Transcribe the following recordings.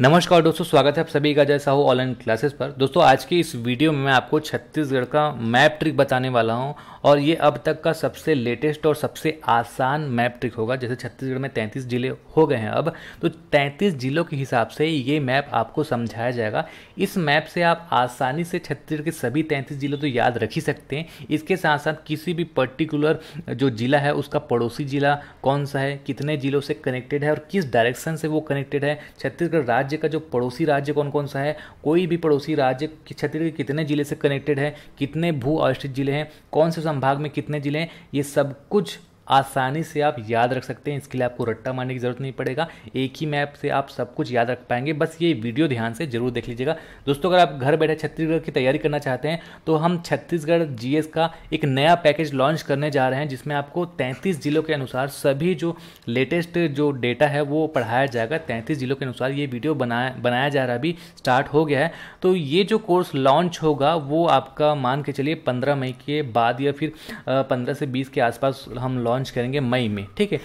नमस्कार दोस्तों स्वागत है आप सभी का जैसा हो ऑनलाइन क्लासेस पर दोस्तों आज की इस वीडियो में मैं आपको छत्तीसगढ़ का मैप ट्रिक बताने वाला हूं और ये अब तक का सबसे लेटेस्ट और सबसे आसान मैप ट्रिक होगा जैसे छत्तीसगढ़ में 33 जिले हो गए हैं अब तो 33 जिलों के हिसाब से ये मैप आपको समझाया जाएगा इस मैप से आप आसानी से छत्तीसगढ़ के सभी तैंतीस जिलों तो याद रख ही सकते हैं इसके साथ साथ किसी भी पर्टिकुलर जो जिला है उसका पड़ोसी जिला कौन सा है कितने जिलों से कनेक्टेड है और किस डायरेक्शन से वो कनेक्टेड है छत्तीसगढ़ राज्य राज्य का जो पड़ोसी राज्य कौन कौन सा है कोई भी पड़ोसी राज्य छत्तीसगढ़ के कितने जिले से कनेक्टेड है कितने भू अवस्थित जिले हैं कौन से संभाग में कितने जिले हैं ये सब कुछ आसानी से आप याद रख सकते हैं इसके लिए आपको रट्टा मारने की ज़रूरत नहीं पड़ेगा एक ही मैप से आप सब कुछ याद रख पाएंगे बस ये वीडियो ध्यान से जरूर देख लीजिएगा दोस्तों अगर आप घर बैठे छत्तीसगढ़ की तैयारी करना चाहते हैं तो हम छत्तीसगढ़ जी का एक नया पैकेज लॉन्च करने जा रहे हैं जिसमें आपको तैंतीस जिलों के अनुसार सभी जो लेटेस्ट जो डेटा है वो पढ़ाया जाएगा तैंतीस जिलों के अनुसार ये वीडियो बनाया बनाया जा रहा अभी स्टार्ट हो गया है तो ये जो कोर्स लॉन्च होगा वो आपका मान के चलिए पंद्रह मई के बाद या फिर पंद्रह से बीस के आसपास हम लॉन्च लॉन्च करेंगे मई में ठीक है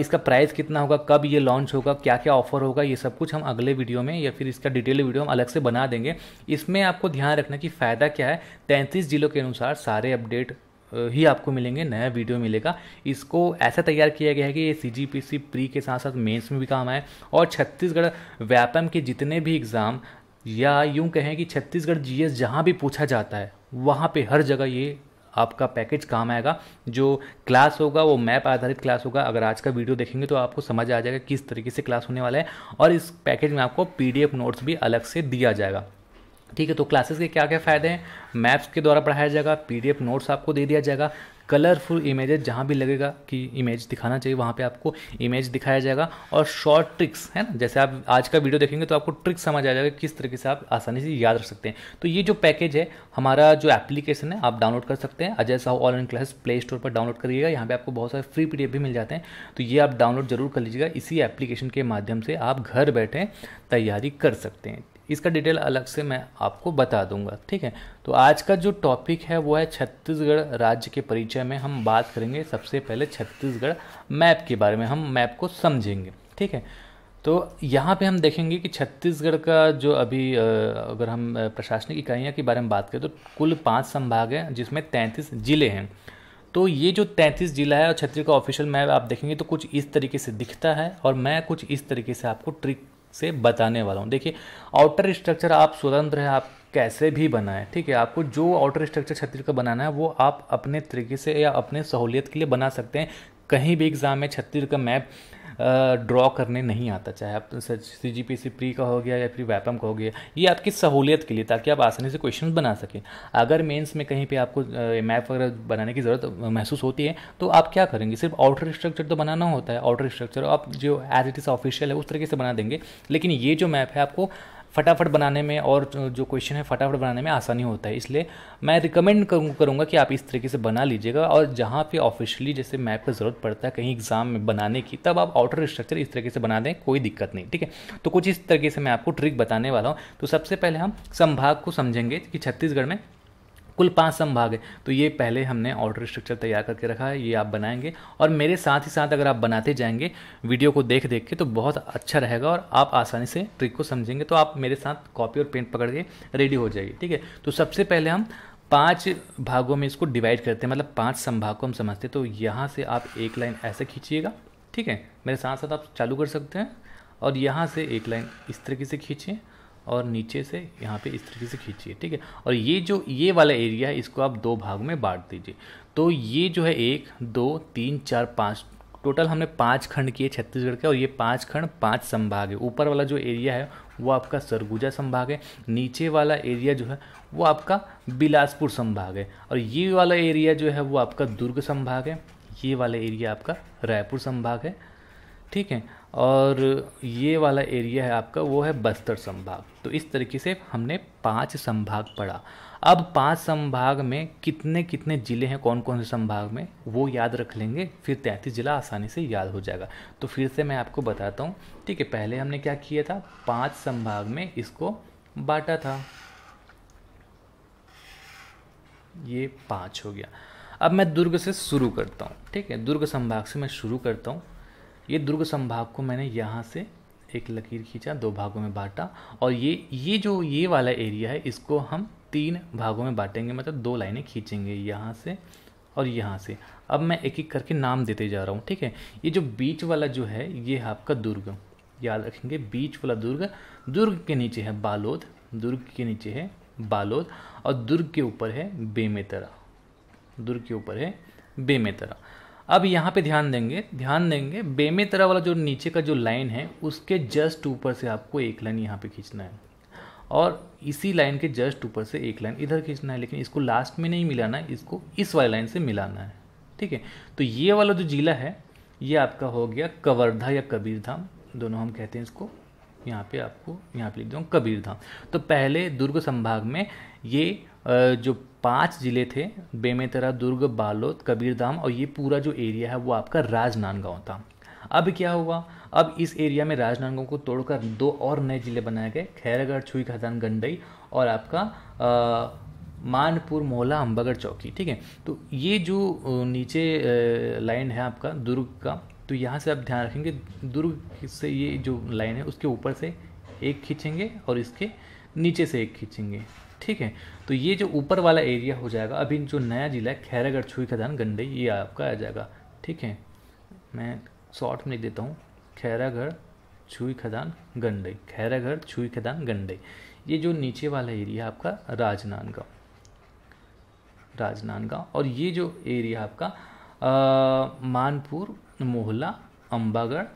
इसका प्राइस कितना होगा कब ये लॉन्च होगा क्या क्या ऑफर होगा ये सब कुछ हम अगले वीडियो में या फिर इसका डिटेल वीडियो हम अलग से बना देंगे इसमें आपको ध्यान रखना कि फ़ायदा क्या है तैंतीस जिलों के अनुसार सारे अपडेट ही आपको मिलेंगे नया वीडियो मिलेगा इसको ऐसा तैयार किया गया है कि ये सी जी पी सी प्री के साथ साथ मेंस में भी काम आए और छत्तीसगढ़ व्यापम के जितने भी एग्ज़ाम या यूं कहें कि छत्तीसगढ़ जीएस जहां भी पूछा जाता है वहां पे हर जगह ये आपका पैकेज काम आएगा जो क्लास होगा वो मैप आधारित क्लास होगा अगर आज का वीडियो देखेंगे तो आपको समझ आ जाएगा किस तरीके से क्लास होने वाला है और इस पैकेज में आपको पी नोट्स भी अलग से दिया जाएगा ठीक है तो क्लासेस के क्या क्या फ़ायदे हैं मैप्स के द्वारा पढ़ाया जाएगा पीडीएफ नोट्स आपको दे दिया जाएगा कलरफुल इमेजेस जहाँ भी लगेगा कि इमेज दिखाना चाहिए वहाँ पे आपको इमेज दिखाया जाएगा और शॉर्ट ट्रिक्स है ना जैसे आप आज का वीडियो देखेंगे तो आपको ट्रिक्स समझ आ जाएगा किस तरीके से आप आसानी से याद रख सकते हैं तो ये जो पैकेज है हमारा जो एप्लीकेशन है आप डाउनलोड कर सकते हैं Ajay Sahu online class play store पर डाउनलोड करिएगा यहाँ पर आपको बहुत सारे फ्री पी भी मिल जाते हैं तो ये आप डाउनलोड जरूर कर लीजिएगा इसी एप्लीकेशन के माध्यम से आप घर बैठे तैयारी कर सकते हैं इसका डिटेल अलग से मैं आपको बता दूंगा ठीक है तो आज का जो टॉपिक है वो है छत्तीसगढ़ राज्य के परिचय में हम बात करेंगे सबसे पहले छत्तीसगढ़ मैप के बारे में हम मैप को समझेंगे ठीक है तो यहाँ पे हम देखेंगे कि छत्तीसगढ़ का जो अभी अगर हम प्रशासनिक इकाइयाँ के बारे में बात करें तो कुल पाँच संभाग हैं जिसमें तैंतीस ज़िले हैं तो ये जो तैंतीस जिला है और छत्तीसगढ़ का ऑफिशियल मैप आप देखेंगे तो कुछ इस तरीके से दिखता है और मैं कुछ इस तरीके से आपको ट्रिक से बताने वाला हूँ देखिए आउटर स्ट्रक्चर आप स्वतंत्र है आप कैसे भी बनाएं ठीक है आपको जो आउटर स्ट्रक्चर छत्तीस का बनाना है वो आप अपने तरीके से या अपने सहूलियत के लिए बना सकते हैं कहीं भी एग्ज़ाम में छत्तीस का मैप ड्रॉ करने नहीं आता चाहे आप सी जी पी सी प्री का हो गया या फिर वैपम का हो गया ये आपकी सहूलियत के लिए ताकि आप आसानी से क्वेश्चन बना सकें अगर मेंस में कहीं पे आपको मैप वगैरह बनाने की ज़रूरत महसूस होती है तो आप क्या करेंगे सिर्फ आउटर स्ट्रक्चर तो बनाना होता है आउटर स्ट्रक्चर आप जो एज इट इज़ ऑफिशियल है उस तरीके से बना देंगे लेकिन ये जो मैप है आपको फटाफट बनाने में और जो क्वेश्चन है फटाफट बनाने में आसानी होता है इसलिए मैं रिकमेंड करूँगा कि आप इस तरीके से बना लीजिएगा और जहाँ पे ऑफिशियली जैसे मैप की ज़रूरत पड़ता है कहीं एग्जाम में बनाने की तब आप आउटर स्ट्रक्चर इस तरीके से बना दें कोई दिक्कत नहीं ठीक है तो कुछ इस तरीके से मैं आपको ट्रिक बताने वाला हूँ तो सबसे पहले हम संभाग को समझेंगे कि छत्तीसगढ़ में कुल पांच संभाग है तो ये पहले हमने ऑर्डर स्ट्रक्चर तैयार करके रखा है ये आप बनाएंगे और मेरे साथ ही साथ अगर आप बनाते जाएंगे वीडियो को देख देख के तो बहुत अच्छा रहेगा और आप आसानी से ट्रिक को समझेंगे तो आप मेरे साथ कॉपी और पेंट पकड़ के रेडी हो जाएगी ठीक है तो सबसे पहले हम पांच भागों में इसको डिवाइड करते हैं मतलब पांच संभाग को हम समझते हैं तो यहाँ से आप एक लाइन ऐसे खींचिएगा ठीक है मेरे साथ साथ आप चालू कर सकते हैं और यहाँ से एक लाइन इस तरीके से खींचिए और नीचे से यहाँ पे इस तरीके से खींचिए ठीक है और ये जो ये वाला एरिया है इसको आप दो भाग में बांट दीजिए तो ये जो है एक दो तीन चार पाँच टोटल हमने पाँच खंड किए छत्तीसगढ़ के और ये पाँच खंड पाँच संभाग है ऊपर वाला जो एरिया है वो आपका सरगुजा संभाग है नीचे वाला एरिया जो है वो आपका बिलासपुर संभाग है और ये वाला एरिया जो है वो आपका दुर्ग संभाग है ये वाला एरिया आपका रायपुर संभाग है ठीक है और ये वाला एरिया है आपका वो है बस्तर संभाग तो इस तरीके से हमने पांच संभाग पढ़ा अब पांच संभाग में कितने कितने ज़िले हैं कौन कौन से संभाग में वो याद रख लेंगे फिर तैंतीस ज़िला आसानी से याद हो जाएगा तो फिर से मैं आपको बताता हूँ ठीक है पहले हमने क्या किया था पांच संभाग में इसको बांटा था ये पाँच हो गया अब मैं दुर्ग से शुरू करता हूँ ठीक है दुर्ग संभाग से मैं शुरू करता हूँ ये दुर्ग संभाग को मैंने यहाँ से एक लकीर खींचा दो भागों में बांटा और ये ये जो ये वाला एरिया है इसको हम तीन भागों में बांटेंगे मतलब दो लाइनें खींचेंगे यहाँ से और यहाँ से अब मैं एक एक करके नाम देते जा रहा हूँ ठीक है ये जो बीच वाला जो है ये है आपका दुर्ग याद रखेंगे बीच वाला दुर्ग दुर्ग के नीचे है बालोद दुर्ग के नीचे है बालोद और दुर्ग के ऊपर है बेमेतरा दुर्ग के ऊपर है बेमेतरा अब यहाँ पे ध्यान देंगे ध्यान देंगे बेमे तरह वाला जो नीचे का जो लाइन है उसके जस्ट ऊपर से आपको एक लाइन यहाँ पे खींचना है और इसी लाइन के जस्ट ऊपर से एक लाइन इधर खींचना है लेकिन इसको लास्ट में नहीं मिलाना है इसको इस वाली लाइन से मिलाना है ठीक है तो ये वाला जो जिला है ये आपका हो गया कवर्धा या कबीर धाम दोनों हम कहते हैं इसको यहाँ पे आपको यहाँ पे लिख दूँ कबीर धाम तो पहले दुर्ग संभाग में ये जो पांच ज़िले थे बेमेतरा दुर्ग बालोद कबीरधाम और ये पूरा जो एरिया है वो आपका राजनांदगांव था अब क्या हुआ अब इस एरिया में राजनांदगांव को तोड़कर दो और नए ज़िले बनाए गए खैरागढ़ छुई खदान गंडई और आपका मानपुर मोहला अम्बागढ़ चौकी ठीक है तो ये जो नीचे लाइन है आपका दुर्ग का तो यहाँ से आप ध्यान रखेंगे दुर्ग से ये जो लाइन है उसके ऊपर से एक खींचेंगे और इसके नीचे से एक खींचेंगे ठीक है तो ये जो ऊपर वाला एरिया हो जाएगा अभी जो नया जिला है खैरागढ़ छुई खदान गंडे ये आपका आ जाएगा ठीक है मैं शॉर्ट में लिख देता हूँ खैरागढ़ छुई खदान गंडई खैरागढ़ छुई खदान गंडे ये जो नीचे वाला एरिया आपका राजनांदगांव राजनांदगांव और ये जो एरिया आपका आ, मानपुर मोहला अम्बागढ़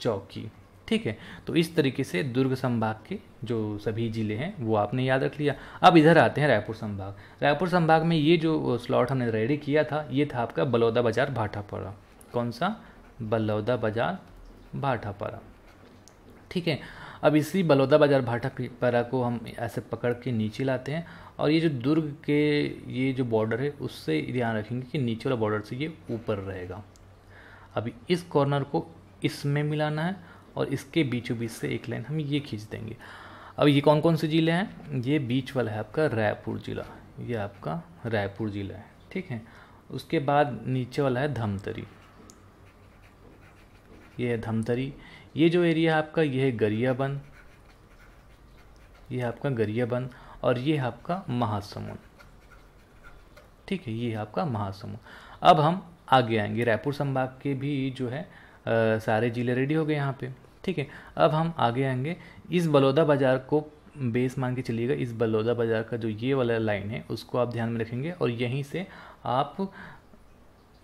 चौकी ठीक है तो इस तरीके से दुर्ग संभाग के जो सभी ज़िले हैं वो आपने याद रख लिया अब इधर आते हैं रायपुर संभाग रायपुर संभाग में ये जो स्लॉट हमने रेडी किया था ये था आपका बलौदा बाजार भाटापारा कौन सा बलौदा बाजार भाटापारा ठीक है अब इसी बलौदा बाजार भाटापारा को हम ऐसे पकड़ के नीचे लाते हैं और ये जो दुर्ग के ये जो बॉर्डर है उससे ध्यान रखेंगे कि नीचे वाला बॉर्डर से ये ऊपर रहेगा अभी इस कॉर्नर को इसमें मिलाना है और इसके बीचों बीच से एक लाइन हम ये खींच देंगे अब ये कौन कौन से ज़िले हैं ये बीच वाला है आपका रायपुर ज़िला ये आपका रायपुर ज़िला है ठीक है उसके बाद नीचे वाला है धमतरी ये है धमतरी ये जो एरिया है आपका ये है गरियाबंद ये है आपका गरियाबंद और ये है आपका महासमुंद ठीक है ये है आपका महासमुंद अब हम आगे आएंगे रायपुर संभाग के भी जो है आ, सारे ज़िले रेडी हो गए यहाँ पे ठीक है अब हम आगे आएंगे इस बलौदा बाज़ार को बेस मान के चलिएगा इस बलौदा बाज़ार का जो ये वाला लाइन है उसको आप ध्यान में रखेंगे और यहीं से आप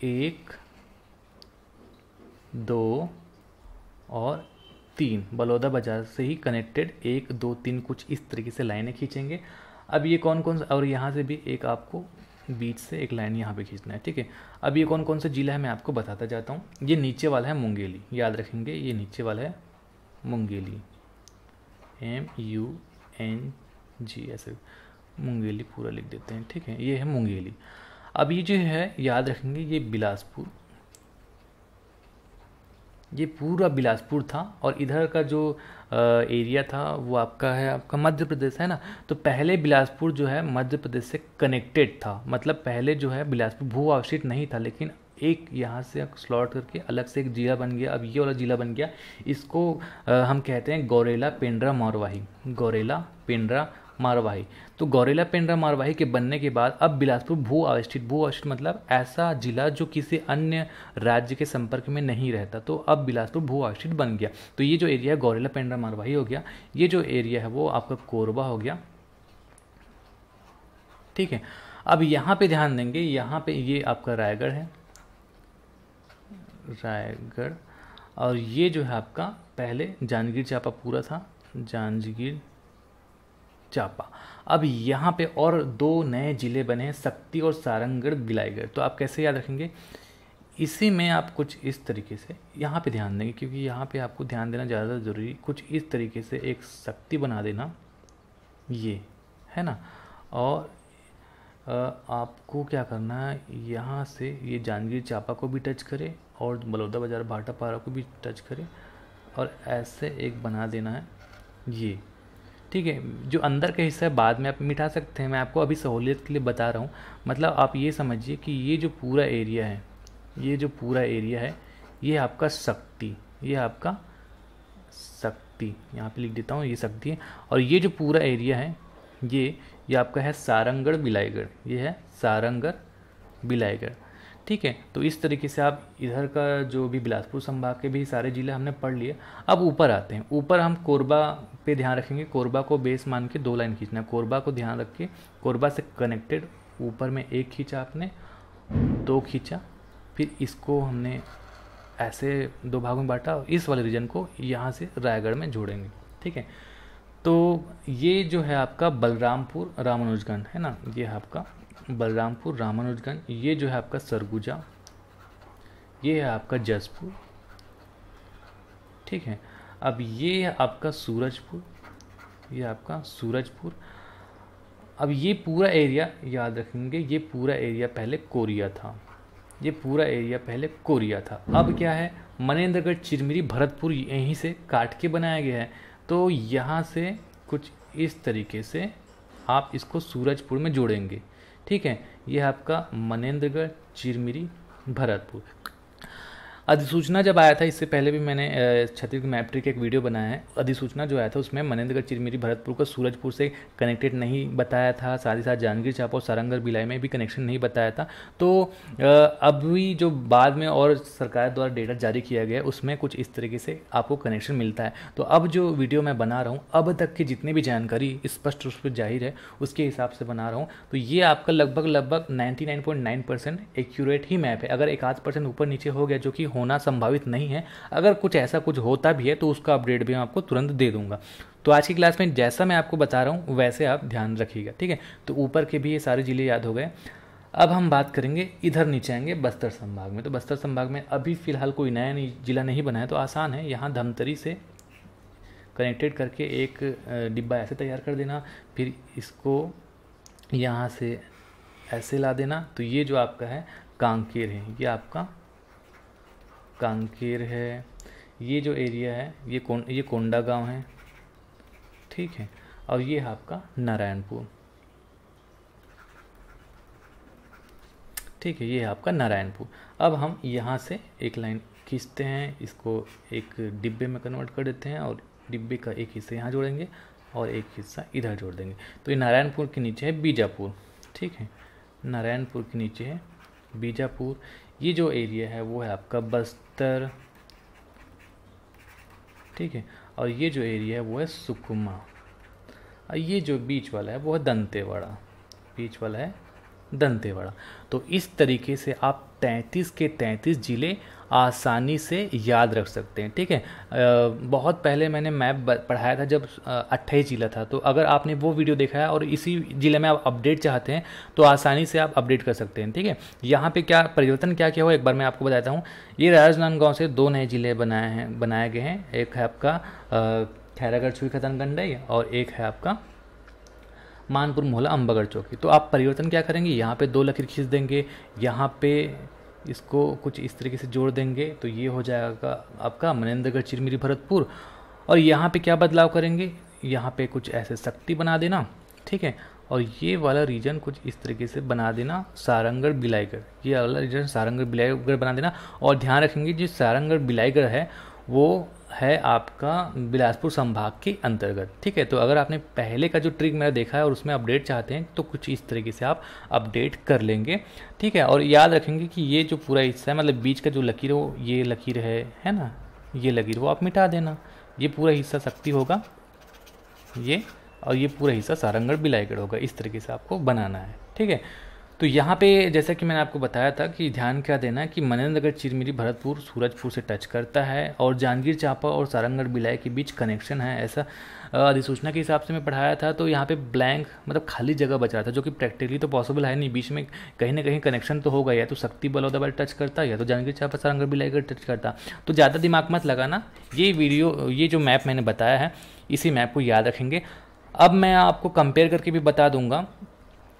एक दो और तीन बलौदा बाज़ार से ही कनेक्टेड एक दो तीन कुछ इस तरीके से लाइनें खींचेंगे अब ये कौन कौन और यहाँ से भी एक आपको बीच से एक लाइन यहाँ पे खींचना है ठीक है अब ये कौन कौन सा जिला है मैं आपको बताता जाता हूँ ये नीचे वाला है मुंगेली याद रखेंगे ये नीचे वाला है Mungeli M U N G ऐसे मुंगेली पूरा लिख देते हैं ठीक है ये है मुंगेली अब ये जो है याद रखेंगे ये बिलासपुर ये पूरा बिलासपुर था और इधर का जो एरिया था वो आपका है आपका मध्य प्रदेश है ना तो पहले बिलासपुर जो है मध्य प्रदेश से कनेक्टेड था मतलब पहले जो है बिलासपुर भू आवश्यक नहीं था लेकिन एक यहाँ से स्लॉट करके अलग से एक जिला बन गया अब ये वाला जिला बन गया इसको हम कहते हैं गौरेला पेंड्रा मारवाही गौरेला पेंड्रा मारवाही तो गौरेला पेंड्रा मारवाही के बनने के बाद अब बिलासपुर भू अवस्थित भू अवस्थित मतलब ऐसा जिला जो किसी अन्य राज्य के संपर्क में नहीं रहता तो अब बिलासपुर भू अवस्थित बन गया तो ये जो एरिया है गौरेला पेंड्रा मारवाही हो गया ये जो एरिया है वो आपका कोरबा हो गया ठीक है अब यहाँ पे ध्यान देंगे यहाँ पे ये आपका रायगढ़ है रायगढ़ और ये जो है आपका पहले जांजगीर चापा पूरा था जांजगीर चापा अब यहाँ पे और दो नए ज़िले बने हैं सक्ति और सारंगढ़ बिलाईगढ़ तो आप कैसे याद रखेंगे इसी में आप कुछ इस तरीके से यहाँ पे ध्यान देंगे क्योंकि यहाँ पे आपको ध्यान देना ज़्यादा ज़रूरी कुछ इस तरीके से एक शक्ति बना देना ये है ना और आपको क्या करना है यहाँ से ये जांजगीर चापा को भी टच करें और बलौदा बाजार भाटापारा को भी टच करें और ऐसे एक बना देना है ये ठीक है जो अंदर का हिस्सा है बाद में आप मिटा सकते हैं मैं आपको अभी सहूलियत के लिए बता रहा हूँ मतलब आप ये समझिए कि ये जो पूरा एरिया है ये जो पूरा एरिया है ये आपका शक्ति ये आपका शक्ति यहाँ पे लिख देता हूँ ये शक्ति है और ये जो पूरा एरिया है ये ये आपका है सारंगढ़ बिलाईगढ़ ये है सारंगढ़ बिलाईगढ़ ठीक है तो इस तरीके से आप इधर का जो भी बिलासपुर संभाग के भी सारे ज़िले हमने पढ़ लिए अब ऊपर आते हैं ऊपर हम कोरबा पे ध्यान रखेंगे कोरबा को बेस मान के दो लाइन खींचना है कोरबा को ध्यान रख के कोरबा से कनेक्टेड ऊपर में एक खींचा आपने दो खींचा फिर इसको हमने ऐसे दो भागों में बांटा और इस वाले रीजन को यहाँ से रायगढ़ में जोड़ेंगे ठीक है तो ये जो है आपका बलरामपुर रामानुजगंज है ना ये है आपका बलरामपुर रामानुजगंज ये जो है आपका सरगुजा ये है आपका जसपुर ठीक है अब ये है आपका सूरजपुर ये आपका सूरजपुर अब ये पूरा एरिया याद रखेंगे ये पूरा एरिया पहले कोरिया था ये पूरा एरिया पहले कोरिया था अब क्या है मनेंद्रगढ़ चिरमिरी भरतपुर यहीं से काट के बनाया गया है तो यहाँ से कुछ इस तरीके से आप इसको सूरजपुर में जोड़ेंगे ठीक है यह आपका मनेन्द्रगढ़ चिरमिरी भरतपुर अधिसूचना जब आया था इससे पहले भी मैंने छत्तीसगढ़ मैपट्री का एक वीडियो बनाया है अधिसूचना जो आया था उसमें मनेन्द्रगढ़ चिरमिरी भरतपुर को सूरजपुर से कनेक्टेड नहीं बताया था साथ ही साथ जांजगीर चाप और सारंगढ़ बिलाई में भी कनेक्शन नहीं बताया था तो अभी जो बाद में और सरकार द्वारा डेटा जारी किया गया उसमें कुछ इस तरीके से आपको कनेक्शन मिलता है तो अब जो वीडियो मैं बना रहा हूँ अब तक की जितनी भी जानकारी स्पष्ट रूप से जाहिर है उसके हिसाब से बना रहा हूँ तो ये आपका लगभग लगभग नाइन्टी परसेंट एक्यूरेट ही मैप है अगर एक आध परसेंट ऊपर नीचे हो गया जो कि होना संभावित नहीं है अगर कुछ ऐसा कुछ होता भी है तो उसका अपडेट भी मैं आपको तुरंत दे दूंगा तो आज की क्लास में जैसा मैं आपको बता रहा हूँ वैसे आप ध्यान रखिएगा ठीक है तो ऊपर के भी ये सारे ज़िले याद हो गए अब हम बात करेंगे इधर नीचे आएंगे बस्तर संभाग में तो बस्तर संभाग में अभी फ़िलहाल कोई नया जिला नहीं बना है तो आसान है यहाँ धमतरी से कनेक्टेड करके एक डिब्बा ऐसे तैयार कर देना फिर इसको यहाँ से ऐसे ला देना तो ये जो आपका है कांकेर है ये आपका कांकेर है ये जो एरिया है ये कौन ये कोंडा गांव है ठीक है और ये है आपका नारायणपुर ठीक है ये है आपका नारायणपुर अब हम यहाँ से एक लाइन खींचते हैं इसको एक डिब्बे में कन्वर्ट कर देते हैं और डिब्बे का एक हिस्सा यहाँ जोड़ेंगे और एक हिस्सा इधर जोड़ देंगे तो ये नारायणपुर के नीचे है बीजापुर ठीक है नारायणपुर के नीचे है बीजापुर ये जो एरिया है वो है आपका बस्तर ठीक है और ये जो एरिया है वो है सुकमा और ये जो बीच वाला है वो है दंतेवाड़ा बीच वाला है दंतेवाड़ा तो इस तरीके से आप 33 के 33 ज़िले आसानी से याद रख सकते हैं ठीक है बहुत पहले मैंने मैप पढ़ाया था जब अट्ठाईस जिला था तो अगर आपने वो वीडियो देखा है और इसी जिले में आप अपडेट चाहते हैं तो आसानी से आप अपडेट कर सकते हैं ठीक है यहाँ पे क्या परिवर्तन क्या क्या हुआ एक बार मैं आपको बताता हूँ ये राजनांदगांव से दो नए ज़िले बनाए हैं बनाए गए हैं एक है आपका खैरागढ़ छुई खतनगंडई और एक है आपका मानपुर मोहल्ला अम्बागढ़ चौकी तो आप परिवर्तन क्या करेंगे यहाँ पे दो लकीर खींच देंगे यहाँ पे इसको कुछ इस तरीके से जोड़ देंगे तो ये हो जाएगा आपका मनेंद्रगढ़ चिरमिरी भरतपुर और यहाँ पे क्या बदलाव करेंगे यहाँ पे कुछ ऐसे शक्ति बना देना ठीक है और ये वाला रीजन कुछ इस तरीके से बना देना सारंगढ़ बिलाईगढ़ ये वाला रीजन सारंगढ़ बिलाईगढ़ बना देना और ध्यान रखेंगे जो सारंगढ़ बिलाईगढ़ है वो है आपका बिलासपुर संभाग के अंतर्गत ठीक है तो अगर आपने पहले का जो ट्रिक मेरा देखा है और उसमें अपडेट चाहते हैं तो कुछ इस तरीके से आप अपडेट कर लेंगे ठीक है और याद रखेंगे कि ये जो पूरा हिस्सा है मतलब बीच का जो लकीर हो ये लकीर है है ना ये लकीर वो आप मिटा देना ये पूरा हिस्सा शक्ति होगा ये और ये पूरा हिस्सा सारंगढ़ बिलाईगढ़ होगा इस तरीके से आपको बनाना है ठीक है तो यहाँ पे जैसा कि मैंने आपको बताया था कि ध्यान क्या देना है कि मनेन्द्रगढ़ चिरमिरी भरतपुर सूरजपुर से टच करता है और जांजगीर चांपा और सारंगढ़ बिलाई के बीच कनेक्शन है ऐसा अधिसूचना के हिसाब से मैं पढ़ाया था तो यहाँ पे ब्लैंक मतलब खाली जगह बच रहा था जो कि प्रैक्टिकली तो पॉसिबल है नहीं बीच में कहीं ना कहीं कनेक्शन तो होगा या तो शक्ति बलौदाबाद टच करता या तो जांजगीर चापा सारंगढ़ बिलाई का टच करता तो ज़्यादा दिमाग मत लगाना ये वीडियो ये जो मैप मैंने बताया है इसी मैप को याद रखेंगे अब मैं आपको कंपेयर करके भी बता दूंगा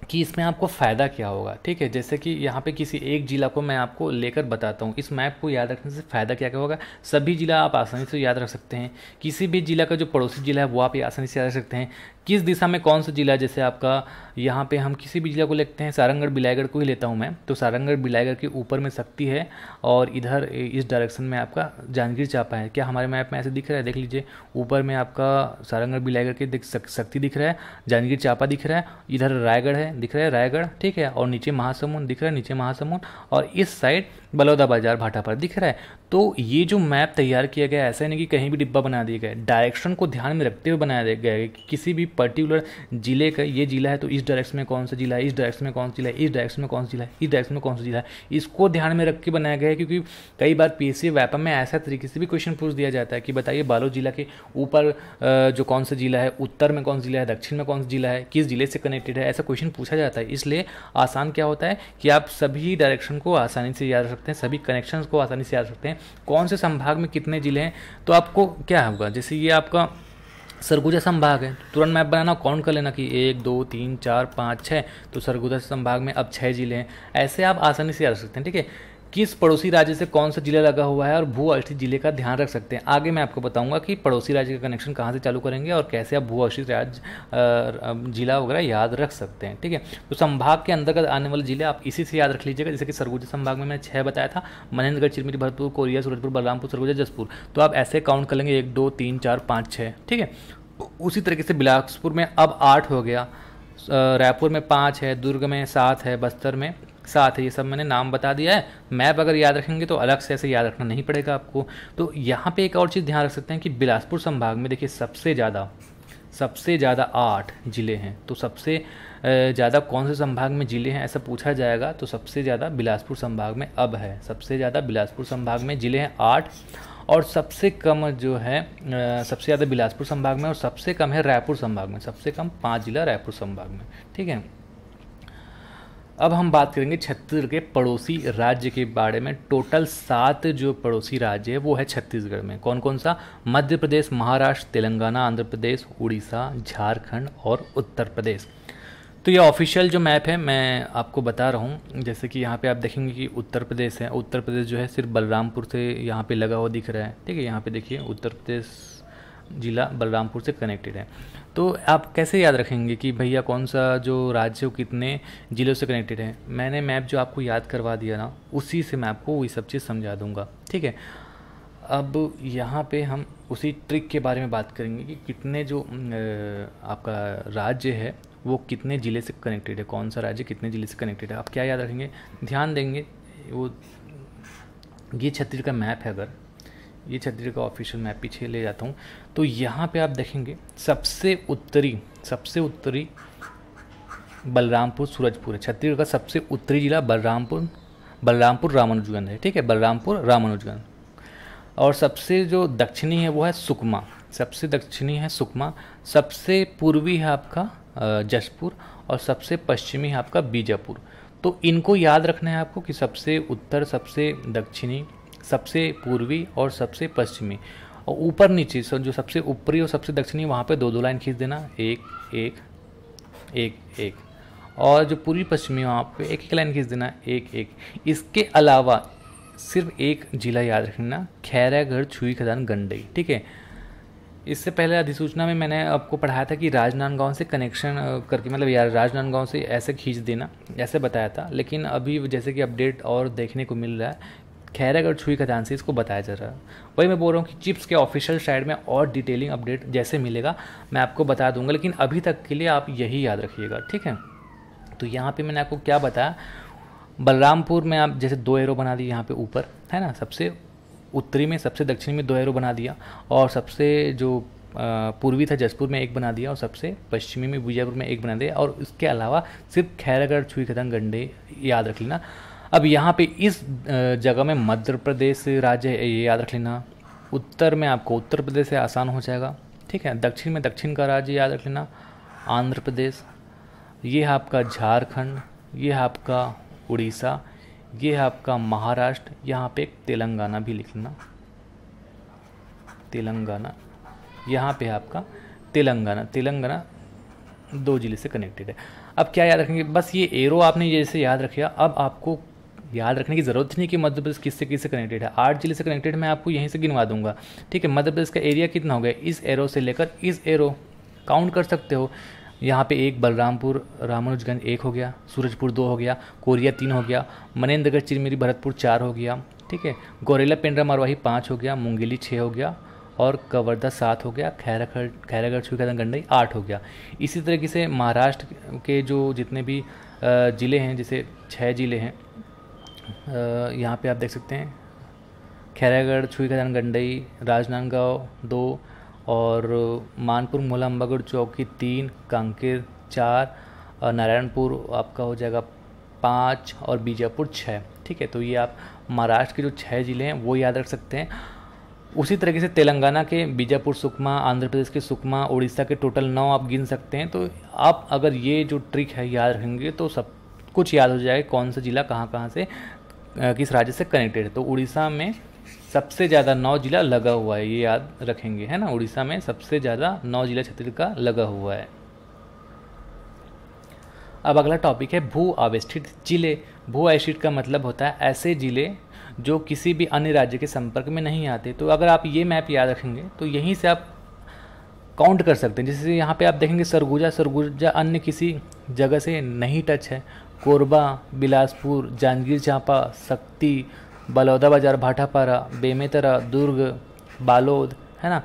कि इसमें आपको फ़ायदा क्या होगा ठीक है जैसे कि यहाँ पे किसी एक ज़िला को मैं आपको लेकर बताता हूँ इस मैप को याद रखने से फ़ायदा क्या क्या होगा सभी ज़िला आप आसानी से याद रख सकते हैं किसी भी ज़िला का जो पड़ोसी ज़िला है वो आप आसानी से याद रख सकते हैं किस दिशा में कौन सा जिला जैसे आपका यहाँ पे हम किसी भी जिला को लेते हैं सारंगढ़ बिलायगढ़ को ही लेता हूँ मैं तो सारंगढ़ बिलायगढ़ के ऊपर में शक्ति है और इधर इस डायरेक्शन में आपका जांजगीर चापा है क्या हमारे मैप में ऐसे दिख रहा है देख लीजिए ऊपर में आपका सारंगढ़ बिलाईगढ़ के दिख शक्ति दिख रहा है जांजगीर चापा दिख रहा है इधर रायगढ़ है दिख रहा है रायगढ़ ठीक है और नीचे महासमुंद दिख रहा है नीचे महासमुंद और इस साइड बलौदा बाजार भाटा पर दिख रहा है तो ये जो मैप तैयार किया गया ऐसा नहीं कि कहीं भी डिब्बा बना दिया गया डायरेक्शन को ध्यान में रखते हुए बनाया गया है कि किसी भी पर्टिकुलर जिले का ये जिला है तो इस डायरेक्शन में कौन सा जिला है इस डायरेक्शन में कौन सा जिला है इस डायरेक्शन में कौन सा जिला है इस डायरेक्शन में कौन सा जिला है इसको ध्यान में रख के बनाया गया है क्योंकि कई बार पी एस में ऐसा तरीके से भी क्वेश्चन पूछ दिया जाता है कि बताइए बालोद जिला के ऊपर जो कौन सा जिला है उत्तर में कौन सा जिला है दक्षिण में कौन सा जिला है किस जिले से कनेक्टेड है ऐसा क्वेश्चन पूछा जाता है इसलिए आसान क्या होता है कि आप सभी डायरेक्शन को आसानी से याद रख सकते हैं सभी कनेक्शंस को आसानी से आ सकते हैं कौन से संभाग में कितने ज़िले हैं तो आपको क्या होगा जैसे ये आपका सरगुजा संभाग है तुरंत मैप बनाना काउंट कर लेना कि एक दो तीन चार पाँच छः तो सरगुजा संभाग में अब छः जिले हैं ऐसे आप आसानी से आ सकते हैं ठीक है किस पड़ोसी राज्य से कौन सा जिला लगा हुआ है और भू आश्रित जिले का ध्यान रख सकते हैं आगे मैं आपको बताऊंगा कि पड़ोसी राज्य का कनेक्शन कहाँ से चालू करेंगे और कैसे आप भू आश्रित राज्य जिला वगैरह याद रख सकते हैं ठीक है तो संभाग के अंतर्गत आने वाले जिले आप इसी से याद रख लीजिएगा जैसे कि सरगुजा संभाग में मैंने छः बताया था महेंद्रगढ़ चिरमिरी भरतपुर कोरिया सूरजपुर बलरामपुर सरगुजा जसपुर तो आप ऐसे काउंट कर लेंगे एक दो तीन चार पाँच छः ठीक है उसी तरीके से बिलासपुर में अब आठ हो गया रायपुर में पाँच है दुर्ग में सात है बस्तर में साथ है ये सब मैंने नाम बता दिया है मैप अगर याद रखेंगे तो अलग से ऐसे याद रखना नहीं पड़ेगा आपको तो यहाँ पे एक और चीज़ ध्यान रख सकते हैं कि बिलासपुर संभाग में देखिए सबसे ज़्यादा सबसे ज़्यादा आठ ज़िले हैं तो सबसे ज़्यादा कौन से संभाग में ज़िले हैं ऐसा पूछा जाएगा तो सबसे ज़्यादा बिलासपुर संभाग में अब है सबसे ज़्यादा बिलासपुर संभाग में ज़िले हैं आठ और सबसे कम जो है सबसे ज़्यादा बिलासपुर संभाग में और सबसे कम है रायपुर संभाग में सबसे कम पाँच ज़िला रायपुर संभाग में ठीक है अब हम बात करेंगे छत्तीसगढ़ के पड़ोसी राज्य के बारे में टोटल सात जो पड़ोसी राज्य है वो है छत्तीसगढ़ में कौन कौन सा मध्य प्रदेश महाराष्ट्र तेलंगाना आंध्र प्रदेश उड़ीसा झारखंड और उत्तर प्रदेश तो ये ऑफिशियल जो मैप है मैं आपको बता रहा हूँ जैसे कि यहाँ पे आप देखेंगे कि उत्तर प्रदेश है उत्तर प्रदेश जो है सिर्फ बलरामपुर से यहाँ पे लगा हुआ दिख रहा है ठीक है यहाँ पे देखिए उत्तर प्रदेश जिला बलरामपुर से कनेक्टेड है तो आप कैसे याद रखेंगे कि भैया कौन सा जो राज्य कितने ज़िलों से कनेक्टेड है मैंने मैप जो आपको याद करवा दिया ना उसी से मैं आपको वही सब चीज़ समझा दूंगा ठीक है अब यहाँ पे हम उसी ट्रिक के बारे में बात करेंगे कि कितने जो आपका राज्य है वो कितने ज़िले से कनेक्टेड है कौन सा राज्य कितने ज़िले से कनेक्टेड है आप क्या याद रखेंगे ध्यान देंगे वो ये छत्तीसगढ़ का मैप है अगर ये छत्तीसगढ़ का ऑफिशियल मैप पीछे ले जाता हूँ तो यहाँ पे आप देखेंगे सबसे उत्तरी सबसे उत्तरी बलरामपुर सूरजपुर है छत्तीसगढ़ का सबसे उत्तरी जिला बलरामपुर बलरामपुर रामानुजगंज है ठीक है बलरामपुर रामानुजगंज और सबसे जो दक्षिणी है वो है सुकमा सबसे दक्षिणी है सुकमा सबसे पूर्वी है आपका जशपुर और सबसे पश्चिमी है आपका बीजापुर तो इनको याद रखना है आपको कि सबसे उत्तर सबसे दक्षिणी सबसे पूर्वी और सबसे पश्चिमी और ऊपर नीचे जो सबसे ऊपरी और सबसे दक्षिणी वहाँ पे दो दो लाइन खींच देना एक एक एक एक और जो पूर्वी पश्चिमी वहाँ पे एक एक लाइन खींच देना एक एक इसके अलावा सिर्फ एक जिला याद रखना खैरागढ़ छुई खदान गंडई ठीक है इससे पहले अधिसूचना में मैंने आपको पढ़ाया था कि राजनांदगांव से कनेक्शन करके मतलब यार राजनांदगांव से ऐसे खींच देना ऐसे बताया था लेकिन अभी जैसे कि अपडेट और देखने को मिल रहा है खैरग अगर छुई खदान से इसको बताया जा रहा है वही मैं बोल रहा हूँ कि चिप्स के ऑफिशियल साइड में और डिटेलिंग अपडेट जैसे मिलेगा मैं आपको बता दूंगा लेकिन अभी तक के लिए आप यही याद रखिएगा ठीक है तो यहाँ पे मैंने आपको क्या बताया बलरामपुर में आप जैसे दो एरो बना दिए यहाँ पे ऊपर है ना सबसे उत्तरी में सबसे दक्षिणी में दो एरो बना दिया और सबसे जो पूर्वी था जसपुर में एक बना दिया और सबसे पश्चिमी में बीजापुर में एक बना दिया और इसके अलावा सिर्फ खैरागढ़ छुई खदान गंडे याद रख लेना अब यहाँ पे इस जगह में मध्य प्रदेश राज्य ये याद रख लेना उत्तर में आपको उत्तर प्रदेश से आसान हो जाएगा ठीक है दक्षिण में दक्षिण का राज्य याद रख लेना आंध्र प्रदेश ये है आपका झारखंड ये है आपका उड़ीसा ये है आपका महाराष्ट्र यहाँ पे तेलंगाना भी लिख लेना तेलंगाना यहाँ पे है आपका तेलंगाना तेलंगाना दो जिले से कनेक्टेड है अब क्या याद रखेंगे बस ये एरो आपने जैसे याद रखा अब आपको याद रखने की ज़रूरत नहीं कि मध्य प्रदेश किससे किससे कनेक्टेड है आठ जिले से कनेक्टेड मैं आपको यहीं से गिनवा दूंगा ठीक है मध्य प्रदेश का एरिया कितना हो गया इस एरो से लेकर इस एरो काउंट कर सकते हो यहाँ पे एक बलरामपुर रामानुजगंज एक हो गया सूरजपुर दो हो गया कोरिया तीन हो गया मनेन्द्रगढ़ चिरमिरी भरतपुर चार हो गया ठीक है गोरेला पेंड्रा मारवाही पाँच हो गया मुंगेली छः हो गया और कवर्धा सात हो गया खैराखड़ खैरागढ़ छुईखैदा गंडई आठ हो गया इसी तरीके से महाराष्ट्र के जो जितने भी ज़िले हैं जैसे छः ज़िले हैं यहाँ पे आप देख सकते हैं खैरागढ़ छुई खदान गंडई राजनांदगांव दो और मानपुर मोला अम्बागढ़ चौकी तीन कांकेर चार नारायणपुर आपका हो जाएगा पाँच और बीजापुर छः ठीक है तो ये आप महाराष्ट्र के जो छः ज़िले हैं वो याद रख सकते हैं उसी तरीके से तेलंगाना के बीजापुर सुकमा आंध्र प्रदेश के सुकमा उड़ीसा के टोटल नौ आप गिन सकते हैं तो आप अगर ये जो ट्रिक है याद रखेंगे तो सब कुछ याद हो जाएगा कौन सा ज़िला कहाँ कहाँ से किस राज्य से कनेक्टेड है तो उड़ीसा में सबसे ज़्यादा नौ जिला लगा हुआ है ये याद रखेंगे है ना उड़ीसा में सबसे ज़्यादा नौ जिला छत्तीसगढ़ का लगा हुआ है अब अगला टॉपिक है भू आवेष्टित जिले भू आवेष्टित का मतलब होता है ऐसे जिले जो किसी भी अन्य राज्य के संपर्क में नहीं आते तो अगर आप ये मैप याद रखेंगे तो यहीं से आप काउंट कर सकते हैं जैसे यहाँ पे आप देखेंगे सरगुजा सरगुजा अन्य किसी जगह से नहीं टच है कोरबा बिलासपुर जांजगीर चांपा शक्ति बलौदाबाजार बाजार भाटापारा बेमेतरा दुर्ग बालोद है ना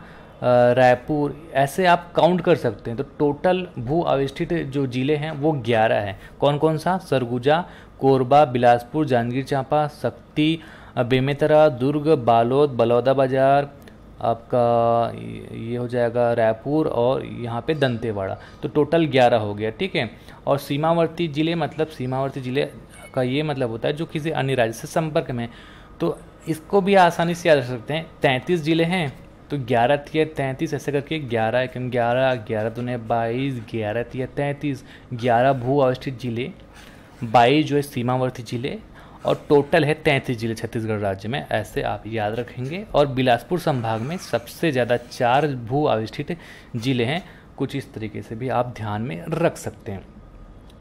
रायपुर ऐसे आप काउंट कर सकते हैं तो टोटल भू अविष्ठित जो ज़िले हैं वो ग्यारह हैं कौन कौन सा सरगुजा कोरबा बिलासपुर जांजगीर चांपा शक्ति बेमेतरा दुर्ग बालोद बलौदाबाजार बाजार आपका ये हो जाएगा रायपुर और यहाँ पे दंतेवाड़ा तो टोटल ग्यारह हो गया ठीक है और सीमावर्ती ज़िले मतलब सीमावर्ती ज़िले का ये मतलब होता है जो किसी अन्य राज्य से संपर्क में तो इसको भी आसानी से याद रख सकते हैं तैंतीस ज़िले हैं तो ग्यारह थी तैंतीस ऐसे करके ग्यारह एक ग्यारह ग्यारह दूने बाईस ग्यारह तीय तैंतीस ग्यारह भू अवस्थित ज़िले बाईस जो है सीमावर्ती ज़िले और टोटल है तैंतीस जिले छत्तीसगढ़ राज्य में ऐसे आप याद रखेंगे और बिलासपुर संभाग में सबसे ज़्यादा चार भू आविष्ठित जिले हैं कुछ इस तरीके से भी आप ध्यान में रख सकते हैं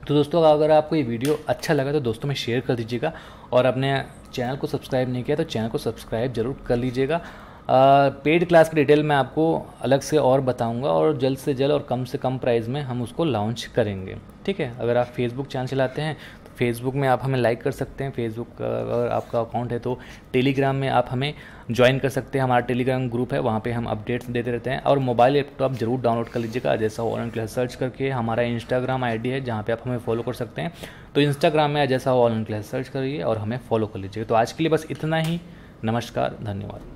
तो दोस्तों अगर आपको ये वीडियो अच्छा लगा तो दोस्तों में शेयर कर दीजिएगा और अपने चैनल को सब्सक्राइब नहीं किया तो चैनल को सब्सक्राइब जरूर कर लीजिएगा पेड क्लास की डिटेल मैं आपको अलग से और बताऊंगा और जल्द से जल्द और कम से कम प्राइस में हम उसको लॉन्च करेंगे ठीक है अगर आप फेसबुक चैनल चलाते हैं फेसबुक में आप हमें लाइक कर सकते हैं फेसबुक का अगर आपका अकाउंट है तो टेलीग्राम में आप हमें ज्वाइन कर सकते हैं हमारा टेलीग्राम ग्रुप है वहाँ पे हम अपडेट्स देते रहते हैं और मोबाइल ऐप तो आप ज़रूर डाउनलोड कर लीजिएगा जैसा ऑल क्लास सर्च करके हमारा इंस्टाग्राम आईडी है जहाँ पे आप हमें फॉलो कर सकते हैं तो इंस्टाग्राम में जैसा ऑल क्लास सर्च करिए और हमें फॉलो कर लीजिएगा तो आज के लिए बस इतना ही नमस्कार धन्यवाद